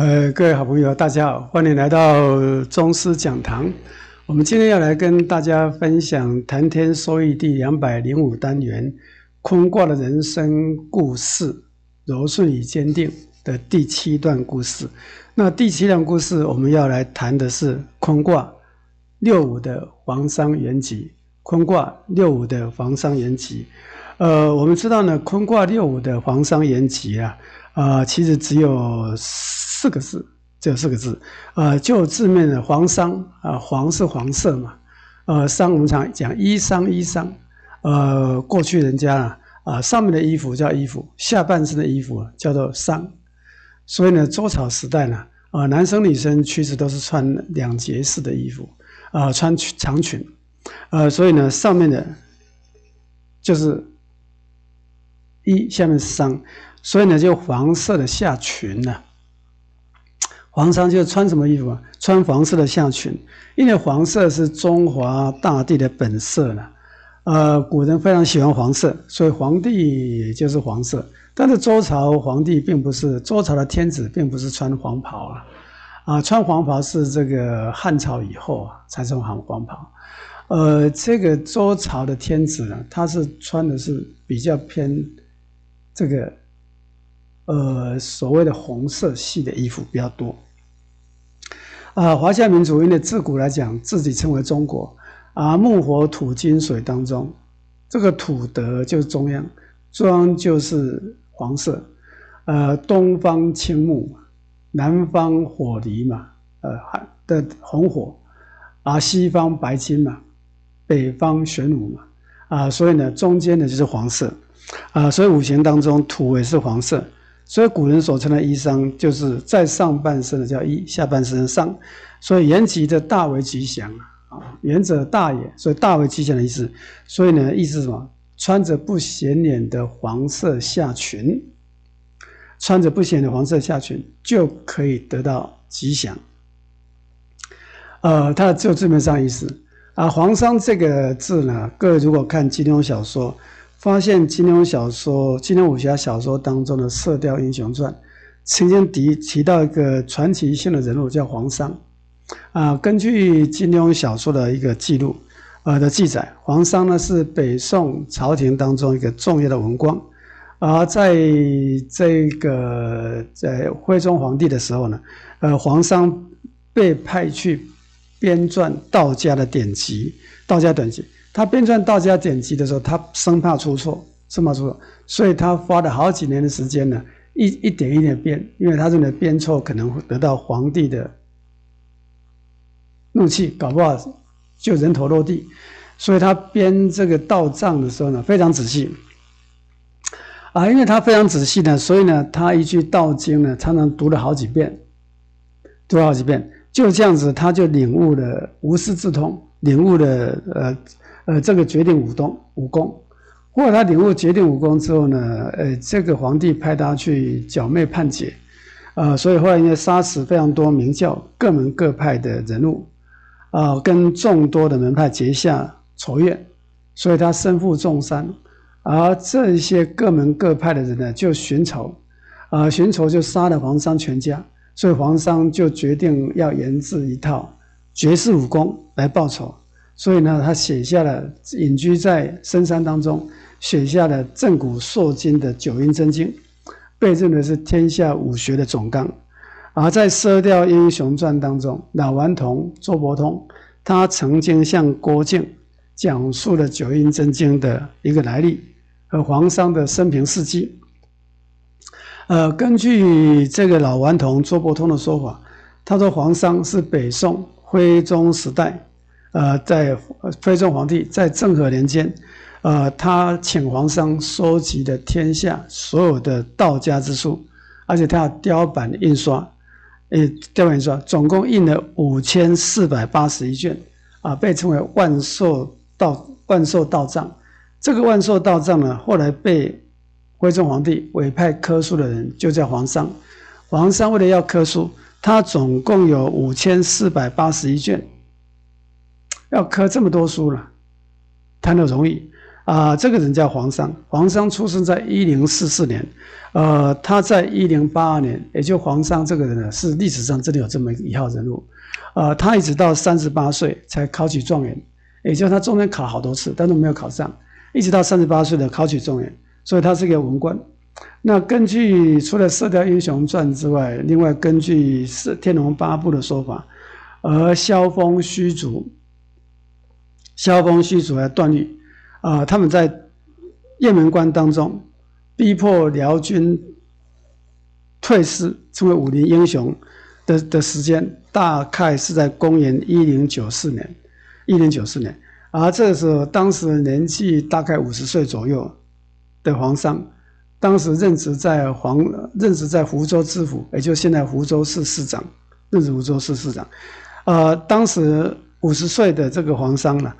呃，各位好朋友，大家好，欢迎来到宗师讲堂。我们今天要来跟大家分享《谈天说地》第两百零五单元《坤卦的人生故事：柔顺与坚定》的第七段故事。那第七段故事，我们要来谈的是坤卦六五的黄商元吉。坤卦六五的黄商元吉。呃，我们知道呢，坤卦六五的黄商元吉啊。啊，其实只有四个字，只有四个字，呃，就字面的“黄裳”。啊，黄是黄色嘛，呃，裳我们常讲衣裳，衣裳。呃，过去人家啊、啊，上面的衣服叫衣服，下半身的衣服叫做裳。所以呢，周朝时代呢，啊，男生女生其实都是穿两节式的衣服，啊，穿裙长裙，呃，所以呢，上面的就是衣，下面是裳。所以呢，就黄色的下裙呢。皇上就穿什么衣服啊？穿黄色的下裙，因为黄色是中华大地的本色呢。呃，古人非常喜欢黄色，所以皇帝就是黄色。但是周朝皇帝并不是，周朝的天子并不是穿黄袍啊。啊，穿黄袍是这个汉朝以后啊才穿黄黄袍。呃，这个周朝的天子呢，他是穿的是比较偏这个。呃，所谓的红色系的衣服比较多。啊，华夏民族因为自古来讲自己称为中国，啊，木火土金水当中，这个土德就是中央，中央就是黄色，呃，东方青木嘛，南方火梨嘛，呃，的红火，啊，西方白金嘛，北方玄武嘛，啊，所以呢，中间的就是黄色，啊，所以五行当中土也是黄色。所以古人所称的衣裳，就是在上半身的叫衣，下半身裳。所以“延吉”的大为吉祥啊！“啊，延者大也”，所以大为吉祥的意思。所以呢，意思什么？穿着不显脸的黄色下裙，穿着不显的黄色下裙就可以得到吉祥。呃，它就字面上意思。啊，黄裳这个字呢，各位如果看金庸小说。发现金庸小说、金庸武侠小说当中的《射雕英雄传》，陈建迪提到一个传奇性的人物叫黄裳，啊，根据金庸小说的一个记录，呃的记载，黄裳呢是北宋朝廷当中一个重要的文官，而在这个在徽宗皇帝的时候呢，呃，黄裳被派去编撰道家的典籍，道家典籍。他编撰道家典籍的时候，他生怕出错，生怕出错，所以他花了好几年的时间呢，一一点一点编，因为他认为编错可能会得到皇帝的怒气，搞不好就人头落地。所以他编这个道藏的时候呢，非常仔细。啊，因为他非常仔细呢，所以呢，他一句道经呢，常常读了好几遍，读了好几遍，就这样子，他就领悟了无师自通，领悟了呃。呃，这个决定武功武功。后来他领悟决定武功之后呢，呃，这个皇帝派他去剿灭叛贼，啊，所以后来因为杀死非常多明教各门各派的人物，啊，跟众多的门派结下仇怨，所以他身负重伤。而这些各门各派的人呢，就寻仇，啊，寻仇就杀了黄商全家，所以黄商就决定要研制一套绝世武功来报仇。所以呢，他写下了隐居在深山当中，写下了震古烁今的《九阴真经》，被认为是天下武学的总纲。而在《射雕英雄传》当中，老顽童周伯通，他曾经向郭靖讲述了《九阴真经》的一个来历和黄裳的生平事迹。呃，根据这个老顽童周伯通的说法，他说黄裳是北宋徽宗时代。呃，在呃，徽宗皇帝在政和年间，呃，他请皇商收集的天下所有的道家之书，而且他雕版印刷，呃，雕版印刷总共印了五千四百八十一卷，啊，被称为《万寿道万寿道藏》。这个《万寿道藏》呢，后来被徽宗皇帝委派科书的人，就叫皇商。皇商为了要科书，他总共有五千四百八十一卷。要刻这么多书了，谈何容易啊！这个人叫黄裳，黄裳出生在一零四四年，呃，他在一零八二年，也就黄裳这个人呢，是历史上真的有这么一号人物，呃，他一直到三十八岁才考取状元，也就他中间考了好多次，但是没有考上，一直到三十八岁的考取状元，所以他是一个文官。那根据除了《射雕英雄传》之外，另外根据《是天龙八部》的说法，而萧峰、虚竹。萧峰、虚竹和段誉，啊，他们在雁门关当中逼迫辽军退师，成为武林英雄的的时间，大概是在公元一零九四年。一零九四年，而这时候，当时年纪大概五十岁左右的黄裳，当时任职在黄任职在福州知府，也就是现在福州市市长，任职福州市市长。啊，当时五十岁的这个黄裳呢。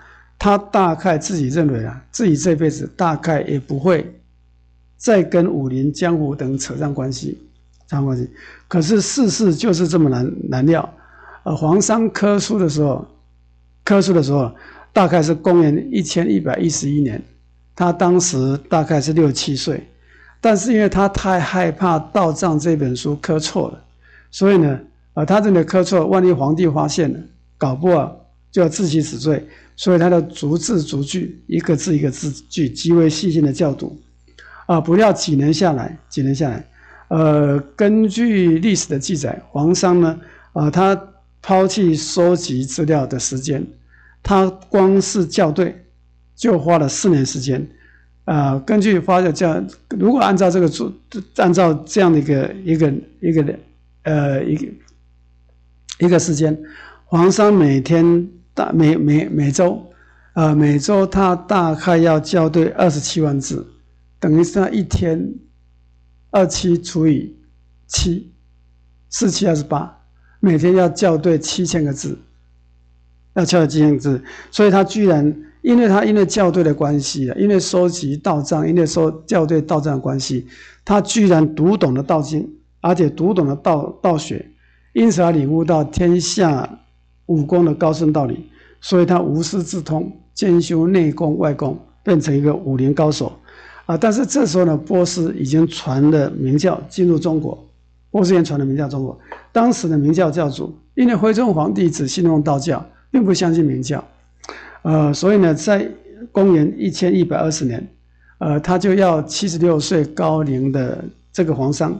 他大概自己认为啊，自己这辈子大概也不会再跟武林江湖等扯上关系，扯上关系。可是世事就是这么难难料。呃，黄山科书的时候，科书的时候大概是公元一千一百一十一年，他当时大概是六七岁。但是因为他太害怕《道藏》这本书刻错了，所以呢，呃，他认为刻错，万一皇帝发现了，搞不好就要自取死罪，所以他的逐字逐句，一个字一个字句极为细心的校读，啊，不要几年下来，几年下来，呃，根据历史的记载，黄裳呢，啊，他抛弃收集资料的时间，他光是校对就花了四年时间，啊，根据发的这样，如果按照这个主，按照这样的一个一个一个呃一个一个时间，黄裳每天。每每每周，呃，每周他大概要校对二十七万字，等于是他一天二七除以七，四七二十八，每天要校对七千个字，要校对几千字，所以他居然，因为他因为校对的关系啊，因为收集到账，因为收校对到账的关系，他居然读懂了《道经》，而且读懂了《道道学》，因此而领悟到天下武功的高深道理。所以他无师自通，兼修内功外功，变成一个武林高手，啊！但是这时候呢，波斯已经传了明教进入中国，波斯也传了明教中国。当时的明教教主，因为徽宗皇帝只信奉道教，并不相信明教，呃，所以呢，在公元一千一百二十年，呃，他就要七十六岁高龄的这个皇上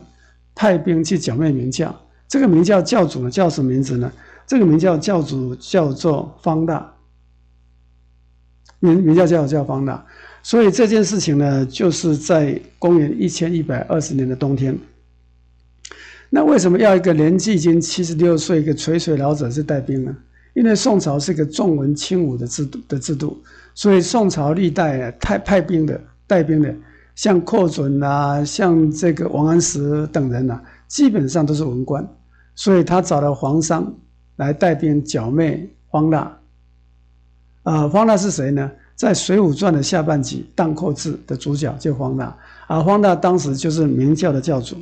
派兵去剿灭明教。这个明教教主呢，叫什么名字呢？这个名教教主叫做方大，名名教教主叫方大，所以这件事情呢，就是在公元一千一百二十年的冬天。那为什么要一个年纪已经七十六岁一个垂垂老者去带兵呢？因为宋朝是一个重文轻武的制度的制度，所以宋朝历代太派兵的带兵的，像寇准啊，像这个王安石等人啊，基本上都是文官，所以他找了皇商来带兵剿灭方腊。呃，方腊是谁呢？在《水浒传》的下半集，荡寇志的主角就方腊，而方腊当时就是明教的教主，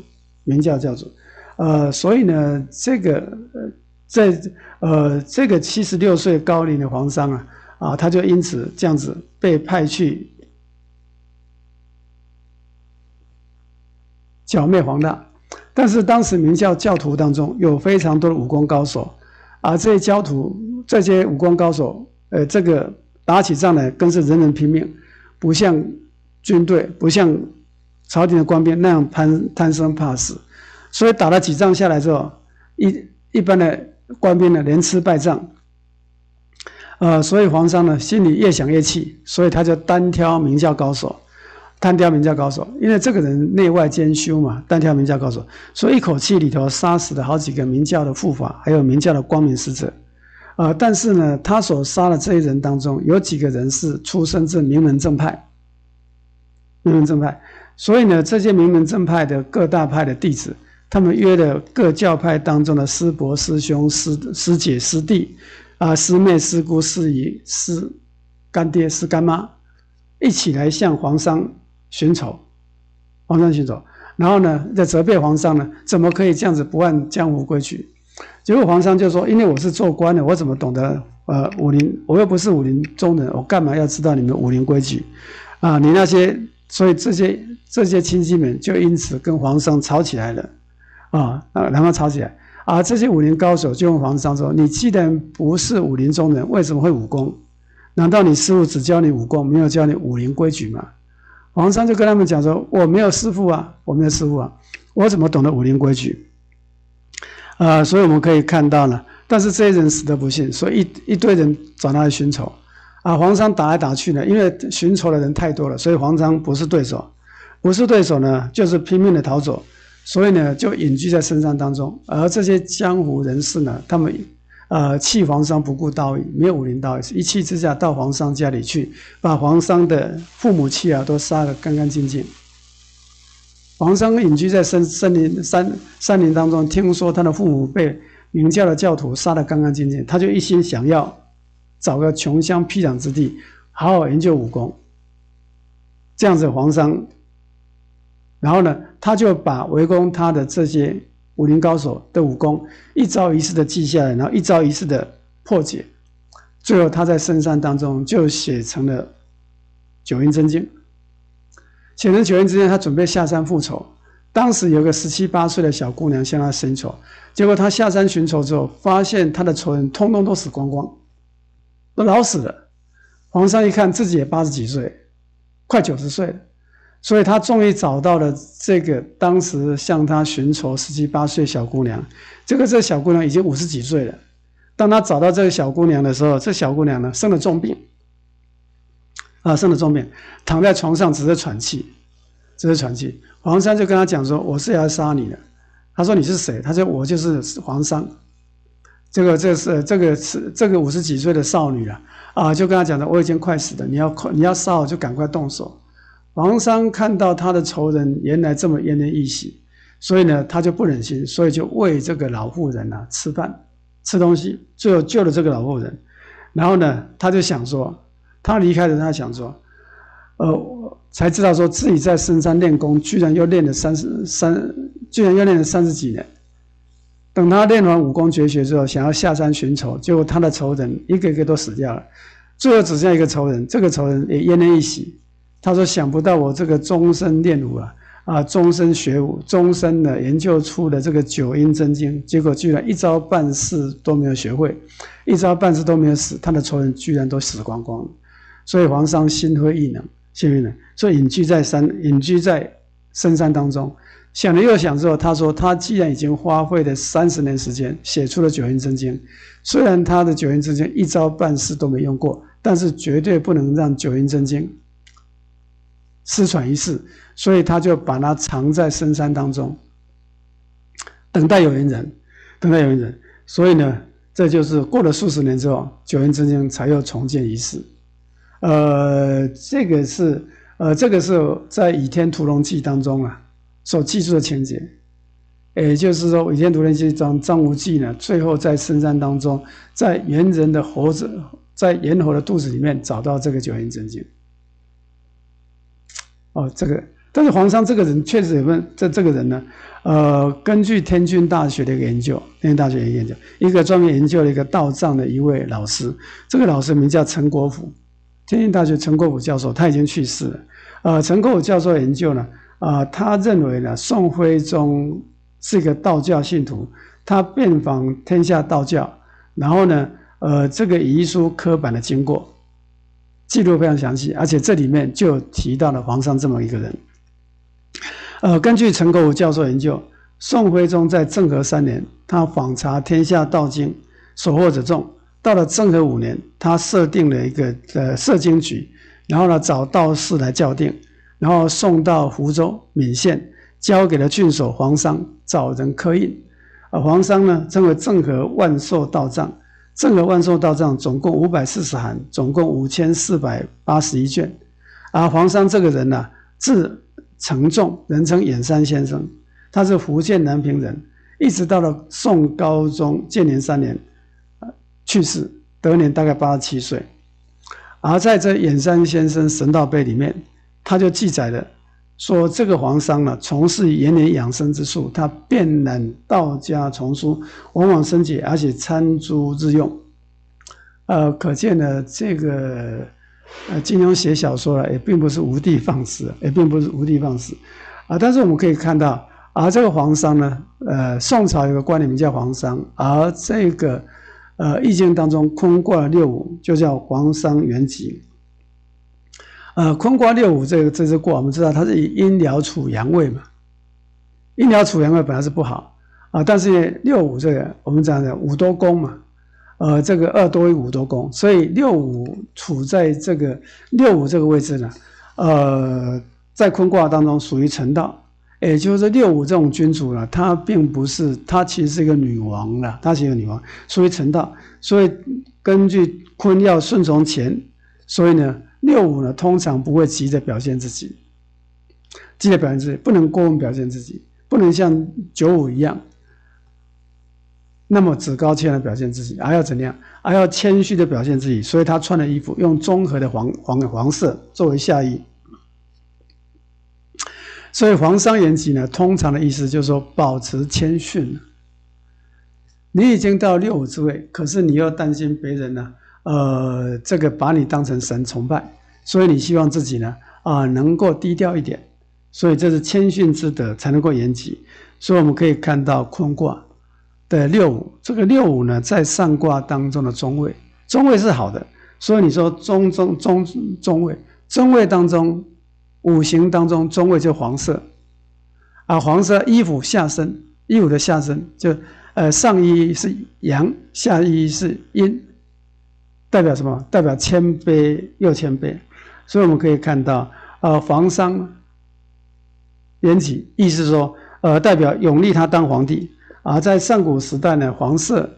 明教教主。呃，所以呢，这个在呃这个七十六岁高龄的黄商啊，啊，他就因此这样子被派去剿灭黄大。但是当时明教教徒当中有非常多的武功高手。而这些教徒，这些武功高手，呃，这个打起仗来更是人人拼命，不像军队，不像朝廷的官兵那样贪贪生怕死，所以打了几仗下来之后，一一般的官兵呢，连吃败仗，呃，所以皇上呢心里越想越气，所以他就单挑明教高手。单挑明教高手，因为这个人内外兼修嘛，单挑明教高手，所以一口气里头杀死了好几个明教的护法，还有明教的光明使者，啊！但是呢，他所杀的这些人当中，有几个人是出身自名门正派，名门正派，所以呢，这些名门正派的各大派的弟子，他们约了各教派当中的师伯、师兄、师师姐、师弟，啊，师妹、师姑、师姨、师干爹、师干妈，一起来向皇上。寻仇，皇上寻仇，然后呢，在责备皇上呢，怎么可以这样子不按江湖规矩？结果皇上就说：“因为我是做官的，我怎么懂得呃武林？我又不是武林中人，我干嘛要知道你们武林规矩？啊，你那些所以这些这些亲戚们就因此跟皇上吵起来了，啊啊，然后吵起来啊，这些武林高手就问皇上说：你既然不是武林中人，为什么会武功？难道你师傅只教你武功，没有教你武林规矩吗？”黄山就跟他们讲说：“我没有师傅啊，我没有师傅啊，我怎么懂得武林规矩？啊，所以我们可以看到呢。但是这些人死的不幸，所以一一堆人找他来寻仇，啊，黄山打来打去呢，因为寻仇的人太多了，所以黄山不是对手，不是对手呢，就是拼命的逃走，所以呢，就隐居在深山当中。而这些江湖人士呢，他们。”呃，弃皇商不顾道义，没有武林道义，一气之下到皇商家里去，把皇商的父母妻儿都杀得干干净净。皇商隐居在森森林山山林当中，听说他的父母被明教的教徒杀得干干净净，他就一心想要找个穷乡僻壤之地，好好研究武功。这样子，皇商，然后呢，他就把围攻他的这些。武林高手的武功一招一式的记下来，然后一招一式的破解，最后他在深山当中就写成了《九阴真经》。写成《九阴真经》他准备下山复仇，当时有个十七八岁的小姑娘向他寻仇，结果他下山寻仇之后，发现他的仇人通通都死光光，都老死了。皇上一看自己也八十几岁，快九十岁了。所以他终于找到了这个当时向他寻仇十七八岁小姑娘，这个这小姑娘已经五十几岁了。当他找到这个小姑娘的时候，这小姑娘呢生了重病，啊，生了重病，躺在床上只是喘气，只是喘气。黄山就跟他讲说：“我是要杀你的。”他说：“你是谁？”他说：“我就是黄山。”这个这是这个是这个五十几岁的少女了啊，就跟他讲的：“我已经快死了，你要快你要杀我，就赶快动手。”王商看到他的仇人原来这么奄奄一息，所以呢，他就不忍心，所以就喂这个老妇人啊吃饭吃东西，最后救了这个老妇人。然后呢，他就想说，他离开了，他想说，呃，才知道说自己在深山练功，居然又练了三十三，居然又练了三十几年。等他练完武功绝学之后，想要下山寻仇，结果他的仇人一个个都死掉了，最后只剩一个仇人，这个仇人也奄奄一息。他说：“想不到我这个终身练武啊，啊，终身学武，终身的研究出的这个九阴真经，结果居然一招半式都没有学会，一招半式都没有死，他的仇人居然都死光光了。所以皇上心灰意冷，心灰意冷，所以隐居在山，隐居在深山当中。想了又想之后，他说：他既然已经花费了三十年时间写出了九阴真经，虽然他的九阴真经一招半式都没用过，但是绝对不能让九阴真经。”失传一世，所以他就把它藏在深山当中，等待有缘人，等待有缘人。所以呢，这就是过了数十年之后，九阴真经才又重建一世。呃，这个是呃，这个是在《倚天屠龙记》当中啊所记述的情节，也就是说，《倚天屠龙记》中张无忌呢，最后在深山当中，在猿人的猴子，在猿猴的肚子里面找到这个九阴真经。哦，这个，但是黄山这个人确实有问，这这个人呢，呃，根据天津大学的一个研究，天津大学研究一个专门研究了一个道藏的一位老师，这个老师名叫陈国甫，天津大学陈国甫教授，他已经去世了。呃，陈国甫教授研究呢，啊，他认为呢，宋徽宗是一个道教信徒，他遍访天下道教，然后呢，呃，这个遗书刻板的经过。记录非常详细，而且这里面就提到了黄裳这么一个人。呃，根据陈国武教授研究，宋徽宗在政和三年，他访查天下道经，所获者众。到了政和五年，他设定了一个呃设经局，然后呢找道士来校定，然后送到湖州、闽县，交给了郡守黄裳找人刻印。呃，黄裳呢称为政和万寿道藏。正德万寿道藏总共五百四十函，总共五千四百八十一卷，而黄山这个人呢，字承仲，人称衍山先生，他是福建南平人，一直到了宋高宗建宁三年，去世，得年大概八十七岁，而在这衍山先生神道碑里面，他就记载了。说这个黄商呢，从事延年养生之术，他遍览道家丛书，往往生解，而且餐诸日用，呃，可见呢，这个呃，金庸写小说了，也并不是无的放矢，也并不是无的放矢，啊，但是我们可以看到，而这个黄商呢，呃，宋朝有个官吏名叫黄商，而这个呃，意见当中空贯六五，就叫黄商元吉。呃，坤卦六五这个，这支卦我们知道，它是以阴爻处阳位嘛。阴爻处阳位本来是不好啊，但是六五这个，我们讲的五多宫嘛，呃，这个二多于五多宫，所以六五处在这个六五这个位置呢，呃，在坤卦当中属于成道，也就是六五这种君主呢，他并不是，他其实是一个女王了，他一个女王，属于成道，所以根据坤要顺从乾，所以呢。六五呢，通常不会急着表现自己，急着表现自己，不能过分表现自己，不能像九五一样那么趾高气扬表现自己，还要怎样？还要谦虚的表现自己。所以他穿的衣服用综合的黄黄黄色作为下衣。所以黄商言吉呢，通常的意思就是说保持谦逊。你已经到六五之位，可是你又担心别人呢？呃，这个把你当成神崇拜，所以你希望自己呢啊能够低调一点，所以这是谦逊之德才能够延吉。所以我们可以看到坤卦的六五，这个六五呢在上卦当中的中位，中位是好的。所以你说中中中中位，中位当中五行当中中位就黄色，啊黄色衣服下身，衣服的下身就呃上衣是阳，下衣是阴。代表什么？代表谦卑又谦卑，所以我们可以看到，呃，皇商元起，意思说，呃，代表永历他当皇帝啊，在上古时代呢，黄色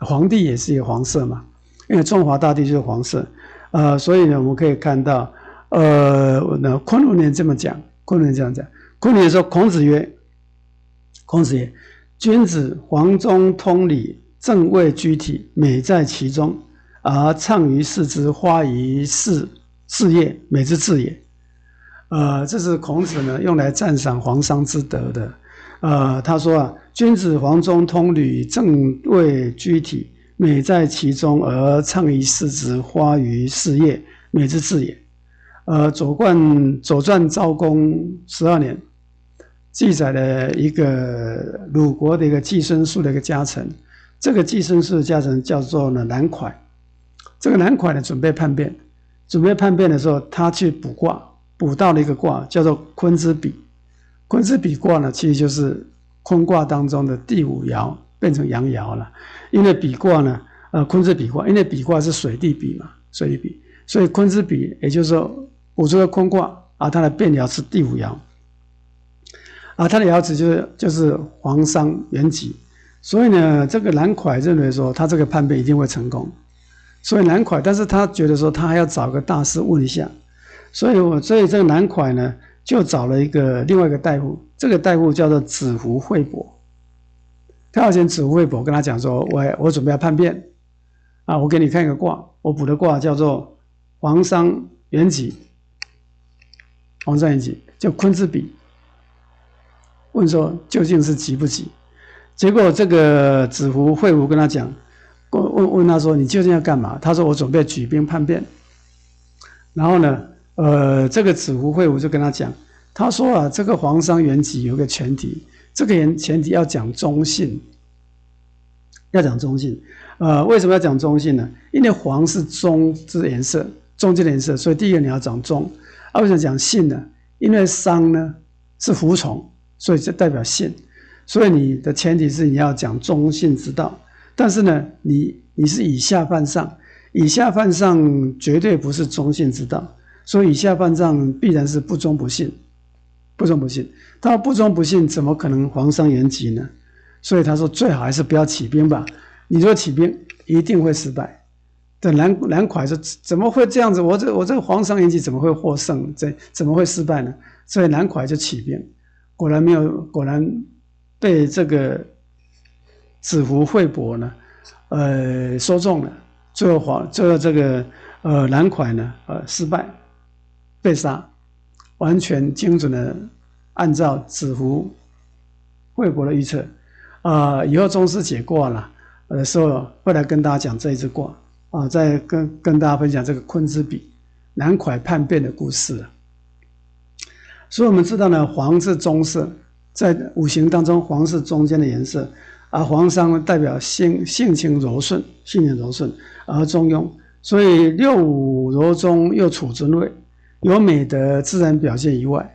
皇帝也是个黄色嘛，因为中华大地就是黄色，呃，所以呢，我们可以看到，呃，那昆仑年这么讲，昆仑这样讲，昆仑说，孔子曰，孔子曰，君子黄中通理，正位居体，美在其中。而畅于世之花于世事业美之至也。呃，这是孔子呢用来赞赏皇商之德的。呃，他说啊，君子黄中通履，正位居体美在其中而畅于世之花于事业美之至也。呃，《左冠》《左传》昭公十二年记载的一个鲁国的一个寄生术的一个家臣，这个寄生术的家臣叫做呢南蒯。这个南蒯呢，准备叛变。准备叛变的时候，他去卜卦，卜到了一个卦，叫做坤之比。坤之比卦呢，其实就是坤卦当中的第五爻变成阳爻了。因为比卦呢，呃，坤之比卦，因为比卦是水地比嘛，水地比，所以坤之比，也就是说，五这个坤卦啊，它的变爻是第五爻，啊，它的爻辞就是就是皇商元吉。所以呢，这个南蒯认为说，他这个叛变一定会成功。所以南蒯，但是他觉得说他还要找个大师问一下，所以我所以这个南蒯呢，就找了一个另外一个大夫，这个大夫叫做子福惠伯。他要见子福惠伯跟他讲说，我我准备要叛变，啊，我给你看一个卦，我卜的卦叫做黄商元吉，黄商元吉叫坤之比，问说究竟是吉不吉？结果这个子福惠伯跟他讲。问问他说：“你究竟要干嘛？”他说：“我准备举兵叛变。”然后呢，呃，这个子胡会我就跟他讲：“他说啊，这个黄商元吉有个前提，这个前前提要讲忠信，要讲忠信。呃，为什么要讲忠信呢？因为黄是中之颜色，中间的颜色，所以第一个你要讲忠；，啊，为什么讲信呢？因为商呢是服从，所以就代表信。所以你的前提是你要讲忠信之道，但是呢，你。”你是以下犯上，以下犯上绝对不是忠信之道，所以以下犯上必然是不忠不信，不忠不信。他不忠不信，怎么可能皇上言及呢？所以他说最好还是不要起兵吧。你说起兵一定会失败。等南南蒯说怎么会这样子？我这我这个皇上言及怎么会获胜？怎怎么会失败呢？所以南蒯就起兵，果然没有果然被这个子服会伯呢。呃，说中了，最后黄，最后这个呃南款呢，呃失败，被杀，完全精准的按照子符惠国的预测，啊，以后宗师解卦了的时候，会来跟大家讲这一只卦，啊，再跟跟大家分享这个坤之比南蒯叛变的故事。所以，我们知道呢，黄是棕色，在五行当中，黄是中间的颜色。而黄商呢代表性性情柔顺，性情柔顺而中庸，所以六五柔中又处尊位，有美德自然表现于外。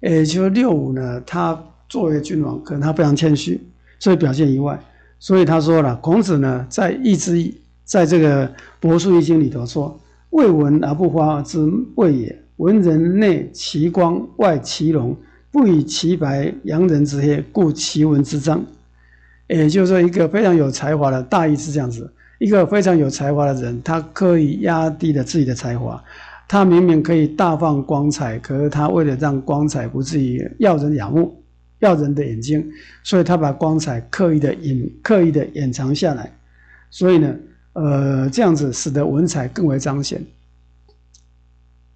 也就六五呢，他作为君王，可能他非常谦虚，所以表现于外。所以他说了，孔子呢在《易》之在这个《帛书易经》里头说：“未闻而不发之谓也。闻人内其光，外其容，不以其白扬人之黑，故其文之章。”也就是说，一个非常有才华的大意是这样子：一个非常有才华的人，他刻意压低了自己的才华，他明明可以大放光彩，可是他为了让光彩不至于耀人仰慕、耀人的眼睛，所以他把光彩刻意的隐、刻意的掩藏下来。所以呢，呃，这样子使得文采更为彰显。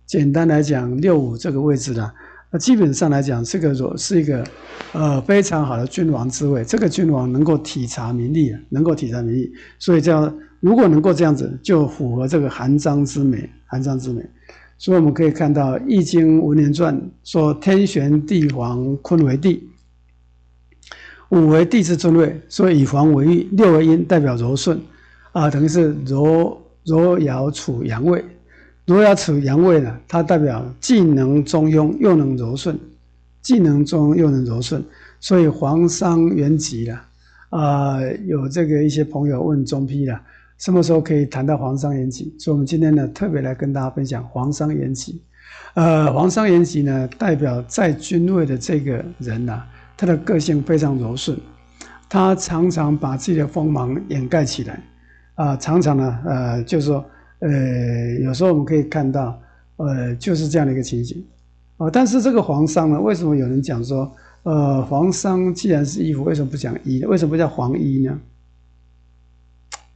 简单来讲，六五这个位置呢。那基本上来讲，这个说是一个，呃，非常好的君王之位。这个君王能够体察民意，能够体察民意，所以这样如果能够这样子，就符合这个含章之美，含章之美。所以我们可以看到《易经文言传》说：“天玄地黄，坤为地，五为地之尊位，所以以黄为玉，六为阴，代表柔顺，啊，等于是柔柔爻处阳位。”罗要处阳位呢，它代表既能中庸，又能柔顺，既能中庸，又能柔顺，所以皇商元吉啦，啊，有这个一些朋友问中批了，什么时候可以谈到皇商元吉？所以，我们今天呢，特别来跟大家分享皇商元吉。呃，皇商元吉呢，代表在君位的这个人呐，他的个性非常柔顺，他常常把自己的锋芒掩盖起来，啊，常常呢，呃，就是说。呃，有时候我们可以看到，呃，就是这样的一个情景啊。但是这个黄裳呢，为什么有人讲说，呃，黄裳既然是衣服，为什么不讲衣呢？为什么叫黄衣呢？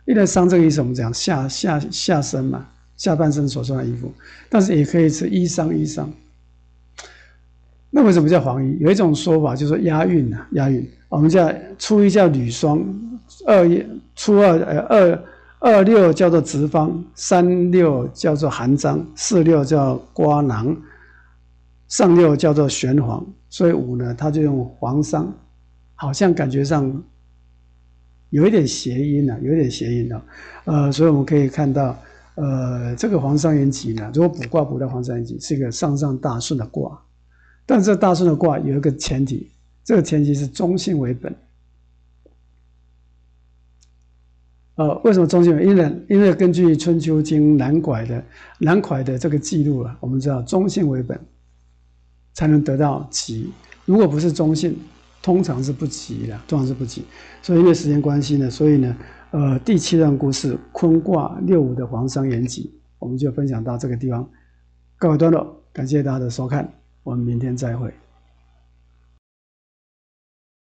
一旦裳这个意思我们讲下下下身嘛，下半身所穿的衣服，但是也可以是衣裳衣裳。那为什么叫黄衣？有一种说法就是押韵啊，押韵。我们叫初一叫女双，二一初二呃二。二六叫做直方，三六叫做含章，四六叫瓜囊，上六叫做玄黄。所以五呢，它就用黄商，好像感觉上有一点谐音啊，有点谐音了。呃，所以我们可以看到，呃，这个黄商元吉呢，如果卜卦卜到黄山元吉，是一个上上大顺的卦。但这大顺的卦有一个前提，这个前提是中性为本。呃，为什么中性因呢？因为根据《春秋经》南拐的南拐的这个记录啊，我们知道中性为本，才能得到吉。如果不是中性，通常是不吉的，通常是不吉。所以因为时间关系呢，所以呢，呃，第七段故事坤卦六五的黄商言吉，我们就分享到这个地方，告一段落。感谢大家的收看，我们明天再会。